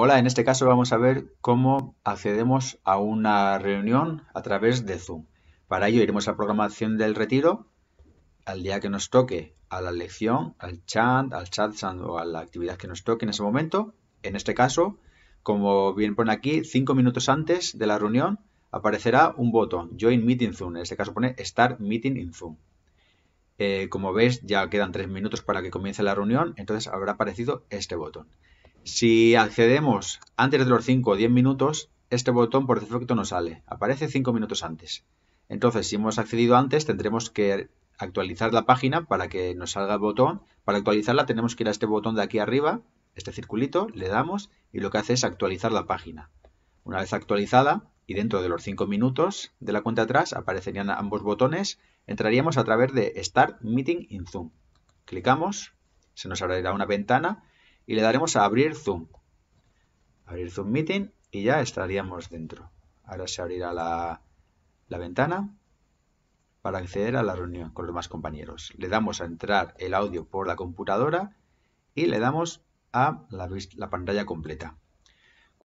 Hola, en este caso vamos a ver cómo accedemos a una reunión a través de Zoom. Para ello iremos a programación del retiro, al día que nos toque, a la lección, al chat, al chat o a la actividad que nos toque en ese momento. En este caso, como bien pone aquí, cinco minutos antes de la reunión aparecerá un botón, Join Meeting Zoom. En este caso pone Start Meeting in Zoom. Eh, como veis, ya quedan tres minutos para que comience la reunión, entonces habrá aparecido este botón. Si accedemos antes de los 5 o 10 minutos, este botón por defecto no sale, aparece 5 minutos antes. Entonces, si hemos accedido antes, tendremos que actualizar la página para que nos salga el botón. Para actualizarla tenemos que ir a este botón de aquí arriba, este circulito, le damos y lo que hace es actualizar la página. Una vez actualizada y dentro de los 5 minutos de la cuenta atrás aparecerían ambos botones, entraríamos a través de Start Meeting in Zoom. Clicamos, se nos abrirá una ventana y le daremos a abrir Zoom. Abrir Zoom Meeting y ya estaríamos dentro. Ahora se abrirá la, la ventana para acceder a la reunión con los demás compañeros. Le damos a entrar el audio por la computadora y le damos a la pantalla completa.